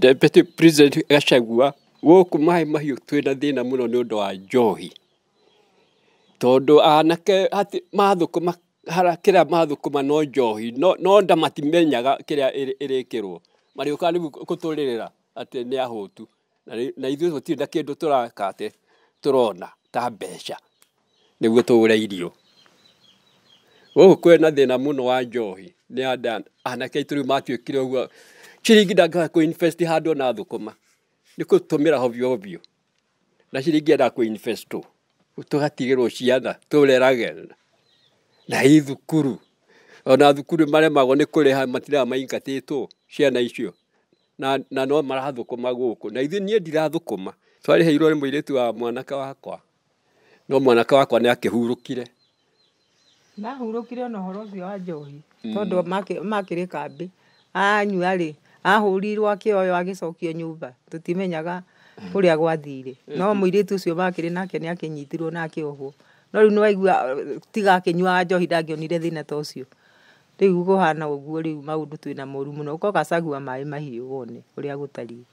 Deputy President Gachagua gũkũ maĩ mahiũ twĩna thĩna mũno nĩ ũndũ wa njohi tondũ anake mathũkũma kĩrĩa mathũkũma no njohi no nda matimenyaga kĩrĩa ĩrĩkĩrwo marĩũkaga rĩu gũtũrĩrĩra atĩ nĩ ahũtu na ithuĩ tũtirĩ na kĩndũ tũraka atĩ tũrona ta mbeca nĩguo tũgũre irio gũkũ kwĩna thĩna mũno wa njohi nĩ anake aitũ rĩu matuĩkire ũguo ciringi ndanga ku invest handu na thukuma ni kutumira hovyo hovyo na ciringi enda ku invest tugatigirwo ciana tũrerage na i thukuru ona thukuru maremagwo nĩ kũrĩha matiraga maingatĩtwo ciana icio na, na no marathũkũma gũkũ na ithuĩ niĩ ndirathũkũma twarĩheirwo nĩ mũirĩtu wa mwanake wakwa no mwanake wakwa kire akĩhurũkire ndahurũkire ona ũhoro ũcio wa njohi mm. tondũ makĩrĩ kambĩ anyua rĩ ahũrirwo tå timenyaga nyũmba rä a agwathire no cio makä rä nake akä nyitirwo na ohwo no u nä waigua tiga akĩnyuaga njohi thä na ta guo rä u maå ndå twä na moru å ũka ũgacagua maä mahiå wone gå tariä